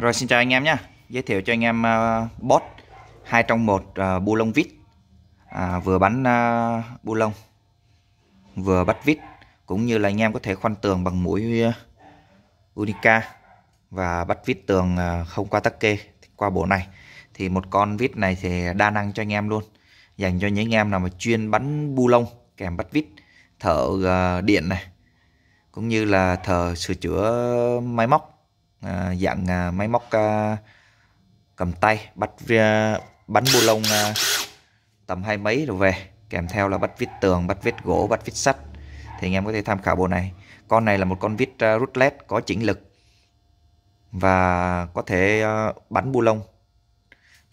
Rồi xin chào anh em nhé Giới thiệu cho anh em uh, bot 2 trong 1 uh, ờ, bu lông vít à, Vừa bắn uh, ờ, bu lông Vừa bắt vít Cũng như là anh em có thể khoan tường bằng mũi uh, Unica Và bắt vít tường uh, không qua tắc kê Qua bộ này Thì một con vít này thì đa năng cho anh em luôn Dành cho những anh em nào mà chuyên bắn bu lông Kèm bắt vít Thợ uh, điện này Cũng như là thợ sửa chữa máy móc à, dạng à, máy móc à, cầm tay bắt à, bánh bu lông à, tầm hai mấy rồi về kèm theo là bắt vít tường bắt vít gỗ bắt vít sắt thì anh em có thể tham khảo bộ này con này là một con vít à, rút led có chỉnh lực và có thể à, bắn bu lông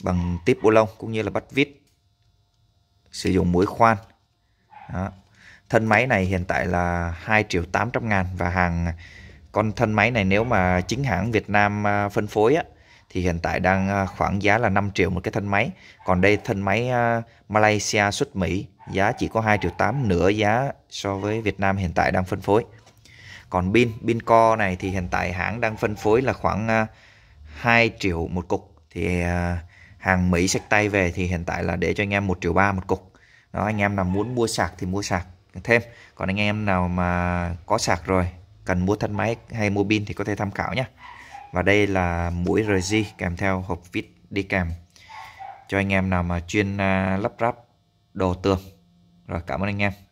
bằng tiếp bu lông cũng như là bắt vít sử dụng mũi khoan Đó. thân máy này hiện tại là 2 triệu 800 ngàn và hàng con thân máy này nếu mà chính hãng Việt Nam à, phân phối á, thì hiện tại đang à, khoảng giá là 5 triệu một cái thân máy. Còn đây thân máy à, Malaysia xuất Mỹ giá chỉ có 2 triệu 8 nửa giá so với Việt Nam hiện tại đang phân phối. Còn pin, pin co này thì hiện tại hãng đang phân phối là khoảng 2 triệu một cục thì hàng Mỹ sách tay về thì hiện tại là để cho anh em 1 triệu 3 một cục. Đó anh em nào muốn mua sạc thì mua sạc thêm. Còn anh em nào mà có sạc rồi cần mua thân máy hay mua pin thì có thể tham khảo nhé và đây là mũi RG kèm theo hộp vít đi kèm cho anh em nào mà chuyên à, lắp ráp đồ tường rồi cảm ơn anh em